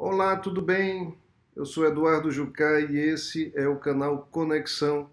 Olá, tudo bem? Eu sou Eduardo Jucá e esse é o canal Conexão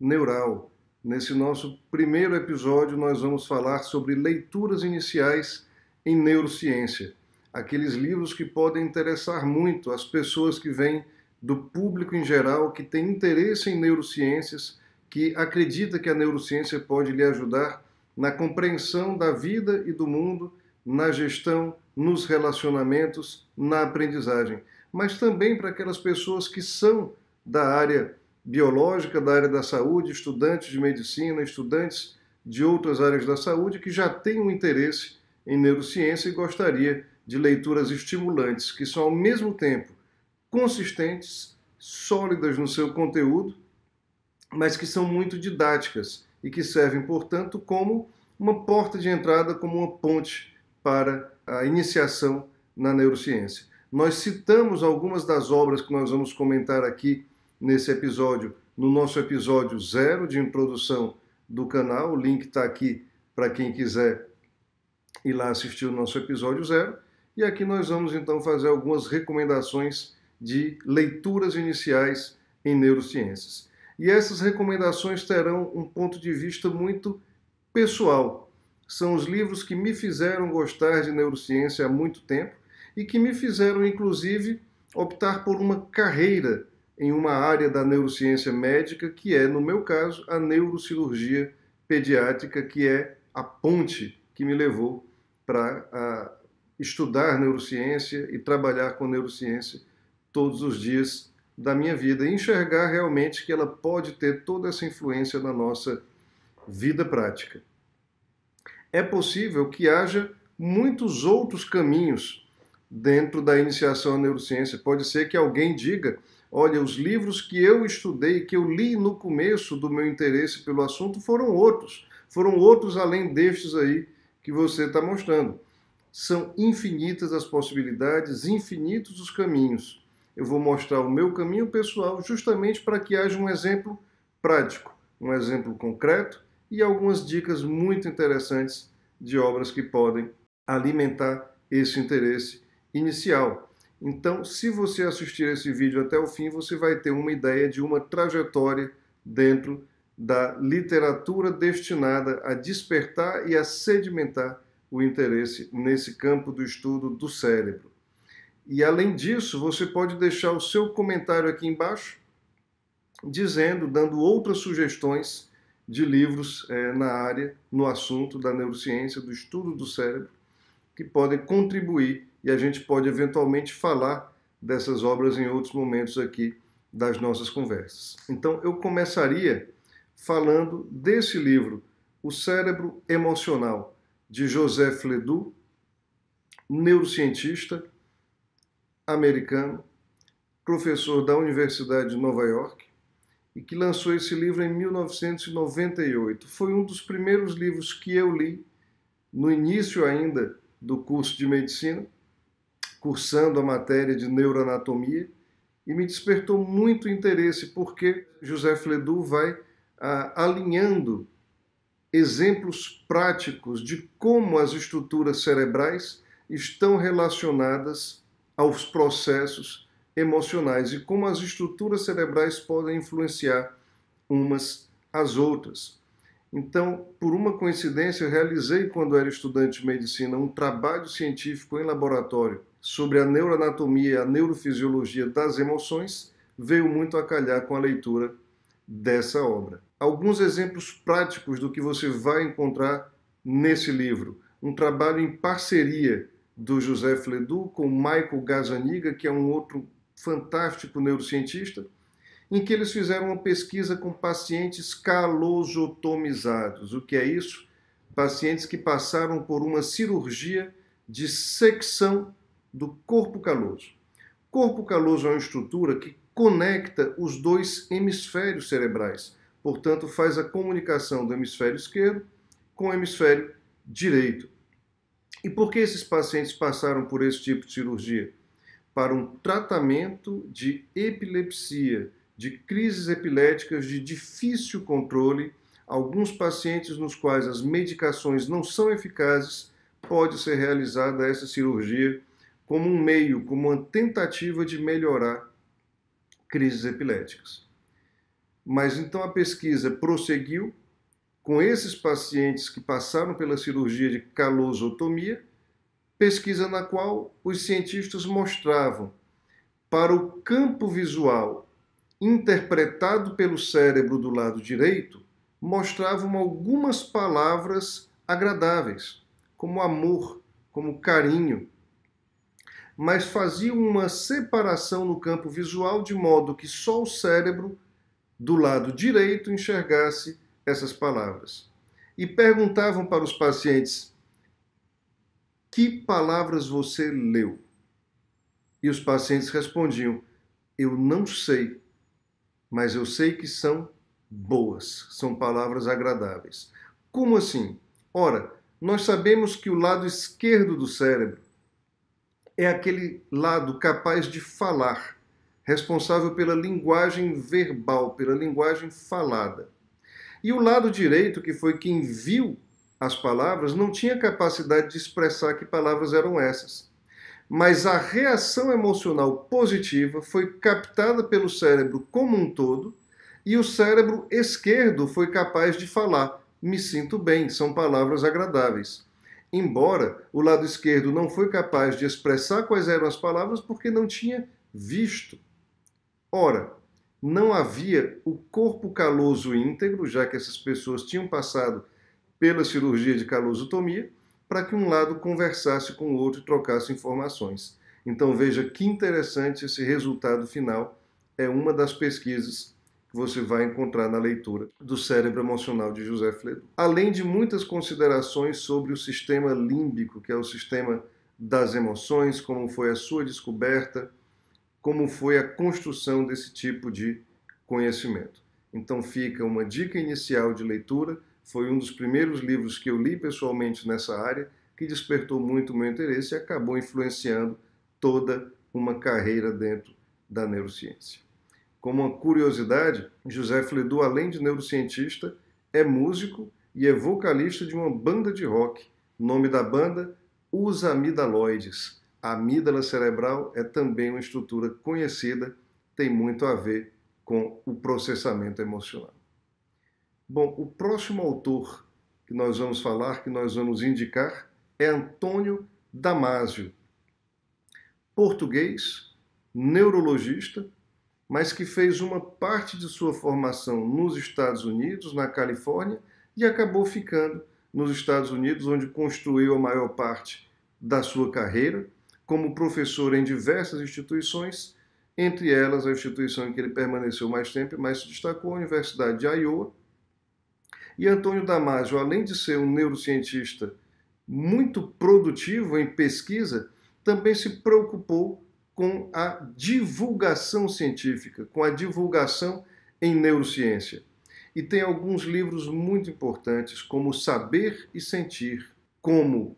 Neural. Nesse nosso primeiro episódio, nós vamos falar sobre leituras iniciais em neurociência, aqueles livros que podem interessar muito as pessoas que vêm do público em geral, que tem interesse em neurociências, que acredita que a neurociência pode lhe ajudar na compreensão da vida e do mundo, na gestão, nos relacionamentos na aprendizagem, mas também para aquelas pessoas que são da área biológica, da área da saúde, estudantes de medicina, estudantes de outras áreas da saúde que já têm um interesse em neurociência e gostaria de leituras estimulantes, que são ao mesmo tempo consistentes, sólidas no seu conteúdo, mas que são muito didáticas e que servem, portanto, como uma porta de entrada, como uma ponte para a iniciação na neurociência. Nós citamos algumas das obras que nós vamos comentar aqui nesse episódio, no nosso episódio zero de introdução do canal. O link está aqui para quem quiser ir lá assistir o nosso episódio zero. E aqui nós vamos então fazer algumas recomendações de leituras iniciais em neurociências. E essas recomendações terão um ponto de vista muito pessoal. São os livros que me fizeram gostar de neurociência há muito tempo e que me fizeram, inclusive, optar por uma carreira em uma área da neurociência médica, que é, no meu caso, a neurocirurgia pediátrica, que é a ponte que me levou para estudar neurociência e trabalhar com neurociência todos os dias da minha vida e enxergar realmente que ela pode ter toda essa influência na nossa vida prática. É possível que haja muitos outros caminhos dentro da iniciação à neurociência. Pode ser que alguém diga: olha, os livros que eu estudei, que eu li no começo do meu interesse pelo assunto, foram outros. Foram outros além destes aí que você está mostrando. São infinitas as possibilidades, infinitos os caminhos. Eu vou mostrar o meu caminho pessoal justamente para que haja um exemplo prático, um exemplo concreto e algumas dicas muito interessantes de obras que podem alimentar esse interesse inicial. Então, se você assistir esse vídeo até o fim, você vai ter uma ideia de uma trajetória dentro da literatura destinada a despertar e a sedimentar o interesse nesse campo do estudo do cérebro. E além disso, você pode deixar o seu comentário aqui embaixo, dizendo, dando outras sugestões de livros é, na área, no assunto da neurociência, do estudo do cérebro, que podem contribuir e a gente pode eventualmente falar dessas obras em outros momentos aqui das nossas conversas. Então eu começaria falando desse livro, O Cérebro Emocional, de José Fledu, neurocientista americano, professor da Universidade de Nova York, e que lançou esse livro em 1998. Foi um dos primeiros livros que eu li no início ainda do curso de medicina cursando a matéria de neuroanatomia e me despertou muito interesse porque José Fledu vai ah, alinhando exemplos práticos de como as estruturas cerebrais estão relacionadas aos processos emocionais e como as estruturas cerebrais podem influenciar umas às outras. Então, por uma coincidência, realizei, quando era estudante de medicina, um trabalho científico em laboratório sobre a neuroanatomia e a neurofisiologia das emoções veio muito a calhar com a leitura dessa obra. Alguns exemplos práticos do que você vai encontrar nesse livro. Um trabalho em parceria do José Fledu com Michael Gazaniga, que é um outro fantástico neurocientista, em que eles fizeram uma pesquisa com pacientes calosotomizados. O que é isso? Pacientes que passaram por uma cirurgia de secção do corpo caloso. Corpo caloso é uma estrutura que conecta os dois hemisférios cerebrais, portanto, faz a comunicação do hemisfério esquerdo com o hemisfério direito. E por que esses pacientes passaram por esse tipo de cirurgia? Para um tratamento de epilepsia, de crises epiléticas de difícil controle, alguns pacientes nos quais as medicações não são eficazes, pode ser realizada essa cirurgia como um meio, como uma tentativa de melhorar crises epiléticas. Mas então a pesquisa prosseguiu com esses pacientes que passaram pela cirurgia de calosotomia, pesquisa na qual os cientistas mostravam para o campo visual interpretado pelo cérebro do lado direito, mostravam algumas palavras agradáveis, como amor, como carinho, mas fazia uma separação no campo visual de modo que só o cérebro do lado direito enxergasse essas palavras. E perguntavam para os pacientes: Que palavras você leu? E os pacientes respondiam: Eu não sei, mas eu sei que são boas, são palavras agradáveis. Como assim? Ora, nós sabemos que o lado esquerdo do cérebro é aquele lado capaz de falar, responsável pela linguagem verbal, pela linguagem falada. E o lado direito, que foi quem viu as palavras, não tinha capacidade de expressar que palavras eram essas. Mas a reação emocional positiva foi captada pelo cérebro como um todo, e o cérebro esquerdo foi capaz de falar: me sinto bem, são palavras agradáveis. Embora o lado esquerdo não foi capaz de expressar quais eram as palavras porque não tinha visto. Ora, não havia o corpo caloso íntegro, já que essas pessoas tinham passado pela cirurgia de calosotomia, para que um lado conversasse com o outro e trocasse informações. Então veja que interessante esse resultado final. É uma das pesquisas que você vai encontrar na leitura do cérebro emocional de José Fledo. Além de muitas considerações sobre o sistema límbico, que é o sistema das emoções, como foi a sua descoberta, como foi a construção desse tipo de conhecimento. Então fica uma dica inicial de leitura, foi um dos primeiros livros que eu li pessoalmente nessa área, que despertou muito o meu interesse e acabou influenciando toda uma carreira dentro da neurociência. Como uma curiosidade, José Fledu, além de neurocientista, é músico e é vocalista de uma banda de rock. nome da banda, Os Amidaloides. A amígdala cerebral é também uma estrutura conhecida, tem muito a ver com o processamento emocional. Bom, o próximo autor que nós vamos falar, que nós vamos indicar, é Antônio Damásio, português, neurologista, mas que fez uma parte de sua formação nos Estados Unidos, na Califórnia, e acabou ficando nos Estados Unidos, onde construiu a maior parte da sua carreira como professor em diversas instituições, entre elas a instituição em que ele permaneceu mais tempo mas mais se destacou, a Universidade de Iowa. E Antônio Damasio, além de ser um neurocientista muito produtivo em pesquisa, também se preocupou com a divulgação científica, com a divulgação em neurociência. E tem alguns livros muito importantes, como Saber e Sentir, como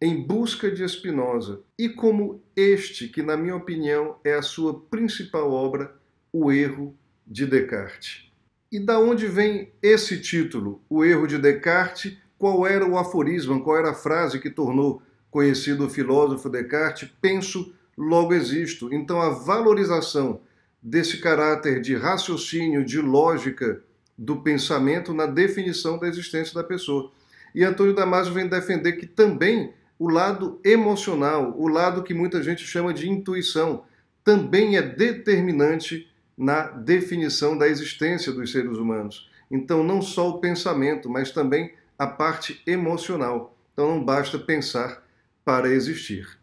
Em Busca de Espinosa e como este, que, na minha opinião, é a sua principal obra, O Erro de Descartes. E da onde vem esse título, O Erro de Descartes? Qual era o aforismo, qual era a frase que tornou conhecido o filósofo Descartes? Penso logo existo. Então, a valorização desse caráter de raciocínio, de lógica do pensamento na definição da existência da pessoa. E Antônio Damasio vem defender que também o lado emocional, o lado que muita gente chama de intuição, também é determinante na definição da existência dos seres humanos. Então, não só o pensamento, mas também a parte emocional. Então, não basta pensar para existir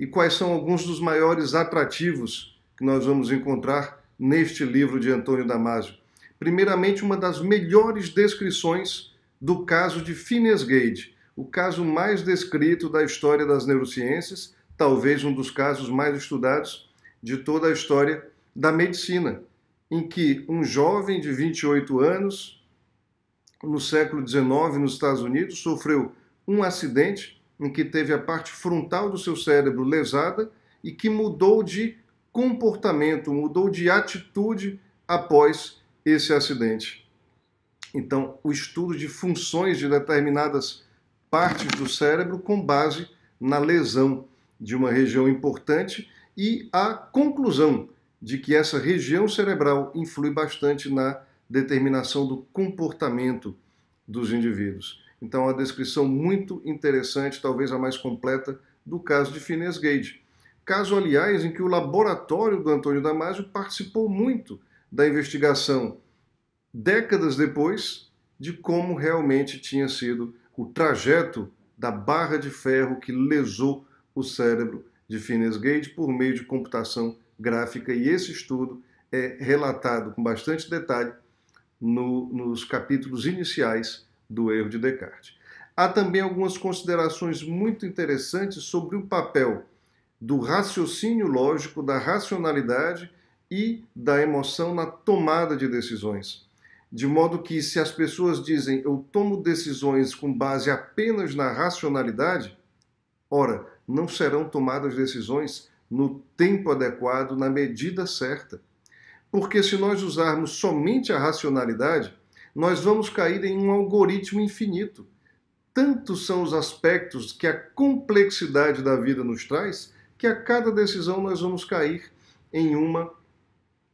e quais são alguns dos maiores atrativos que nós vamos encontrar neste livro de Antônio Damasio. Primeiramente, uma das melhores descrições do caso de Phineas Gage, o caso mais descrito da história das neurociências, talvez um dos casos mais estudados de toda a história da medicina, em que um jovem de 28 anos, no século XIX, nos Estados Unidos, sofreu um acidente em que teve a parte frontal do seu cérebro lesada e que mudou de comportamento, mudou de atitude após esse acidente. Então, o estudo de funções de determinadas partes do cérebro com base na lesão de uma região importante e a conclusão de que essa região cerebral influi bastante na determinação do comportamento dos indivíduos. Então, uma descrição muito interessante, talvez a mais completa, do caso de Phineas Gage. Caso, aliás, em que o laboratório do Antônio Damasio participou muito da investigação, décadas depois, de como realmente tinha sido o trajeto da barra de ferro que lesou o cérebro de Phineas Gage por meio de computação gráfica. E esse estudo é relatado com bastante detalhe no, nos capítulos iniciais do erro de Descartes. Há também algumas considerações muito interessantes sobre o papel do raciocínio lógico, da racionalidade e da emoção na tomada de decisões. De modo que, se as pessoas dizem eu tomo decisões com base apenas na racionalidade, ora, não serão tomadas decisões no tempo adequado, na medida certa. Porque se nós usarmos somente a racionalidade, nós vamos cair em um algoritmo infinito. Tantos são os aspectos que a complexidade da vida nos traz que a cada decisão nós vamos cair em uma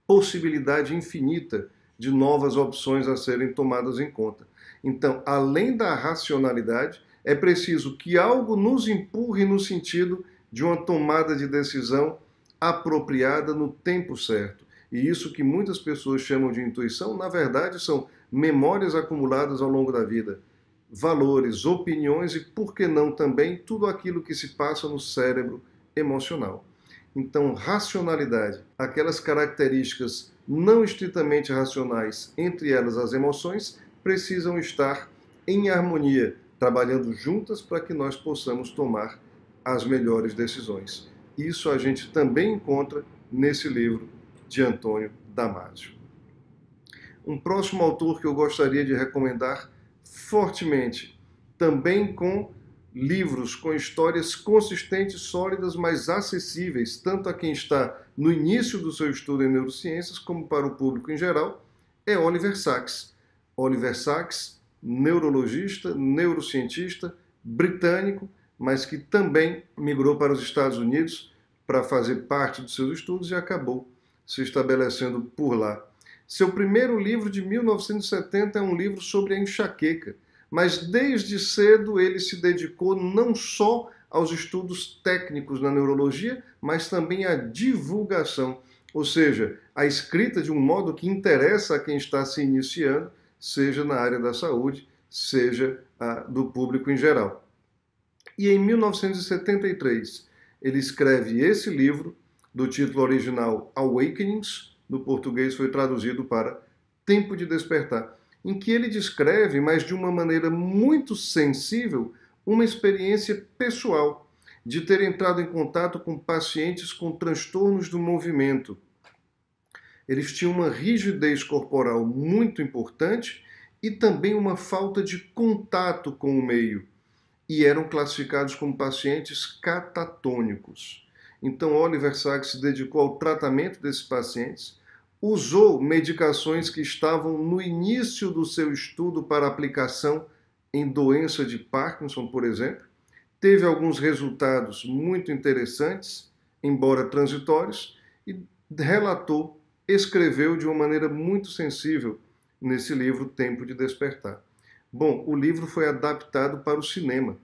possibilidade infinita de novas opções a serem tomadas em conta. Então, além da racionalidade, é preciso que algo nos empurre no sentido de uma tomada de decisão apropriada no tempo certo. E isso que muitas pessoas chamam de intuição, na verdade, são memórias acumuladas ao longo da vida, valores, opiniões e, por que não também, tudo aquilo que se passa no cérebro emocional. Então, racionalidade, aquelas características não estritamente racionais, entre elas as emoções, precisam estar em harmonia, trabalhando juntas para que nós possamos tomar as melhores decisões. Isso a gente também encontra nesse livro de Antônio Damasio. Um próximo autor que eu gostaria de recomendar fortemente, também com livros com histórias consistentes, sólidas, mas acessíveis tanto a quem está no início do seu estudo em neurociências como para o público em geral, é Oliver Sacks. Oliver Sacks, neurologista, neurocientista britânico, mas que também migrou para os Estados Unidos para fazer parte dos seus estudos e acabou se estabelecendo por lá. Seu primeiro livro de 1970 é um livro sobre a enxaqueca, mas desde cedo ele se dedicou não só aos estudos técnicos na neurologia, mas também à divulgação, ou seja, à escrita de um modo que interessa a quem está se iniciando, seja na área da saúde, seja ah, do público em geral. E em 1973, ele escreve esse livro, do título original Awakenings, no português foi traduzido para Tempo de Despertar, em que ele descreve, mas de uma maneira muito sensível, uma experiência pessoal de ter entrado em contato com pacientes com transtornos do movimento. Eles tinham uma rigidez corporal muito importante e também uma falta de contato com o meio, e eram classificados como pacientes catatônicos. Então, Oliver Sacks se dedicou ao tratamento desses pacientes, usou medicações que estavam no início do seu estudo para aplicação em doença de Parkinson, por exemplo, teve alguns resultados muito interessantes, embora transitórios, e relatou, escreveu de uma maneira muito sensível nesse livro Tempo de Despertar. Bom, o livro foi adaptado para o cinema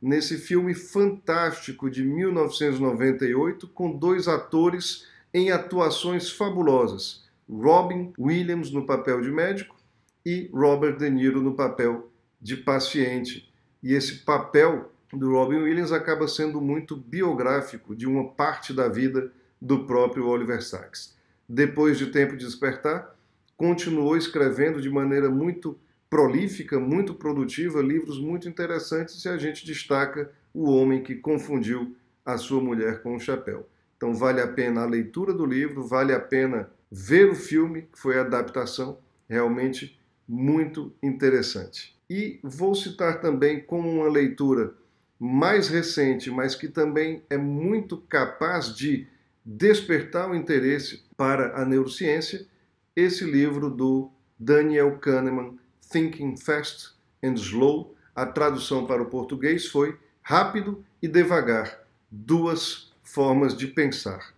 nesse filme fantástico de 1998 com dois atores em atuações fabulosas: Robin Williams no papel de médico e Robert De Niro no papel de paciente. E esse papel do Robin Williams acaba sendo muito biográfico de uma parte da vida do próprio Oliver Sacks. Depois de Tempo de Despertar, continuou escrevendo de maneira muito prolífica, muito produtiva, livros muito interessantes, e a gente destaca O Homem que Confundiu a Sua Mulher com o Chapéu. Então vale a pena a leitura do livro, vale a pena ver o filme, que foi a adaptação, realmente muito interessante. E vou citar também como uma leitura mais recente, mas que também é muito capaz de despertar o interesse para a neurociência, esse livro do Daniel Kahneman, Thinking Fast and Slow, a tradução para o português foi Rápido e Devagar, duas formas de pensar.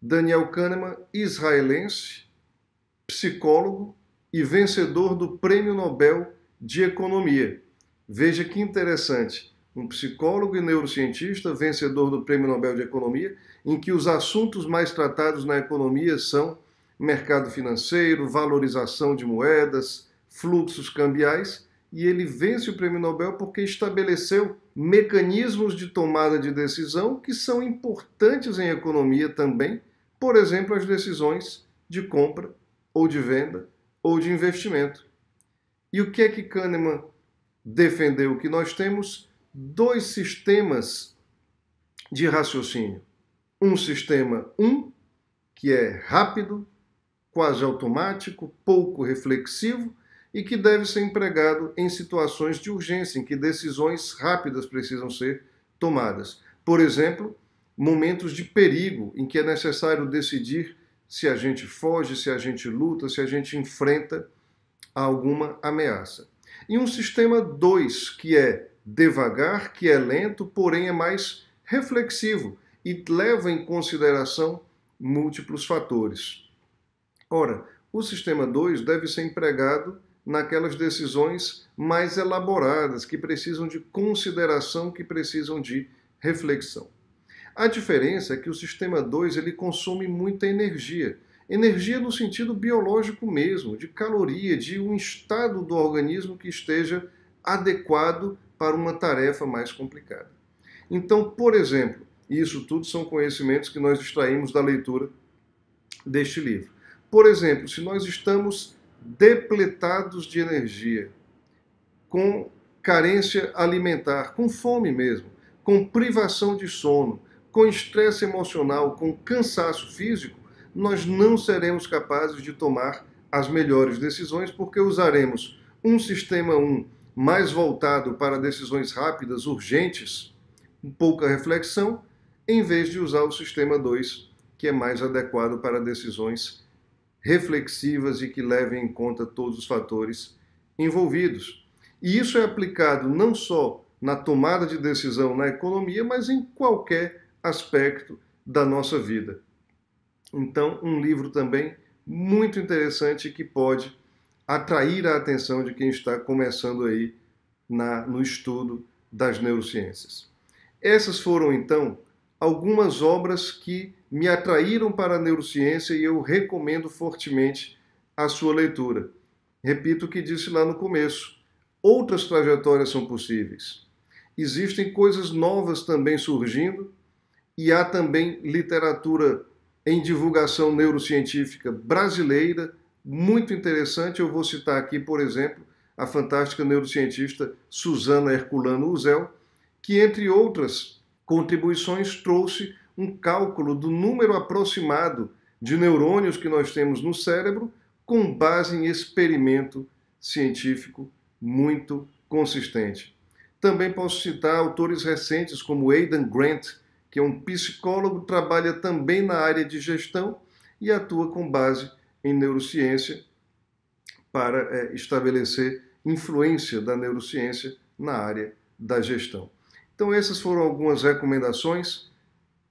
Daniel Kahneman, israelense, psicólogo e vencedor do Prêmio Nobel de Economia. Veja que interessante, um psicólogo e neurocientista, vencedor do Prêmio Nobel de Economia, em que os assuntos mais tratados na economia são mercado financeiro, valorização de moedas, fluxos cambiais e ele vence o prêmio Nobel porque estabeleceu mecanismos de tomada de decisão que são importantes em economia também, por exemplo, as decisões de compra ou de venda ou de investimento. E o que é que Kahneman defendeu? Que nós temos dois sistemas de raciocínio. Um sistema 1, um, que é rápido, quase automático, pouco reflexivo, e que deve ser empregado em situações de urgência, em que decisões rápidas precisam ser tomadas. Por exemplo, momentos de perigo em que é necessário decidir se a gente foge, se a gente luta, se a gente enfrenta alguma ameaça. E um sistema 2, que é devagar, que é lento, porém é mais reflexivo e leva em consideração múltiplos fatores. Ora, o sistema 2 deve ser empregado naquelas decisões mais elaboradas, que precisam de consideração, que precisam de reflexão. A diferença é que o sistema 2 ele consome muita energia. Energia no sentido biológico mesmo, de caloria, de um estado do organismo que esteja adequado para uma tarefa mais complicada. Então, por exemplo, isso tudo são conhecimentos que nós extraímos da leitura deste livro. Por exemplo, se nós estamos depletados de energia, com carência alimentar, com fome mesmo, com privação de sono, com estresse emocional, com cansaço físico, nós não seremos capazes de tomar as melhores decisões porque usaremos um sistema 1 mais voltado para decisões rápidas, urgentes, pouca reflexão, em vez de usar o sistema 2, que é mais adequado para decisões reflexivas e que levem em conta todos os fatores envolvidos. E isso é aplicado não só na tomada de decisão na economia, mas em qualquer aspecto da nossa vida. Então, um livro também muito interessante que pode atrair a atenção de quem está começando aí na, no estudo das neurociências. Essas foram então algumas obras que me atraíram para a neurociência e eu recomendo fortemente a sua leitura. Repito o que disse lá no começo: outras trajetórias são possíveis. Existem coisas novas também surgindo e há também literatura em divulgação neurocientífica brasileira muito interessante. Eu vou citar aqui, por exemplo, a fantástica neurocientista Suzana Herculano Uzel, que, entre outras contribuições, trouxe um cálculo do número aproximado de neurônios que nós temos no cérebro com base em experimento científico muito consistente. Também posso citar autores recentes como Aidan Grant, que é um psicólogo, trabalha também na área de gestão e atua com base em neurociência para é, estabelecer influência da neurociência na área da gestão. Então, essas foram algumas recomendações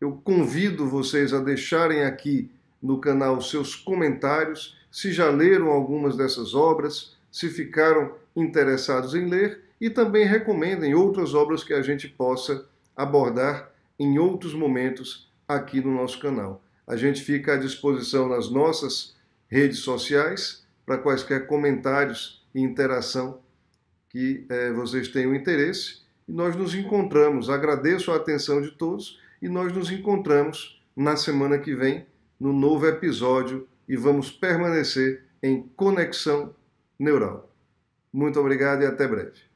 eu convido vocês a deixarem aqui no canal seus comentários, se já leram algumas dessas obras, se ficaram interessados em ler e também recomendem outras obras que a gente possa abordar em outros momentos aqui no nosso canal. A gente fica à disposição nas nossas redes sociais para quaisquer comentários e interação que eh, vocês tenham interesse. E nós nos encontramos. Agradeço a atenção de todos e nós nos encontramos na semana que vem no novo episódio e vamos permanecer em conexão neural. Muito obrigado e até breve.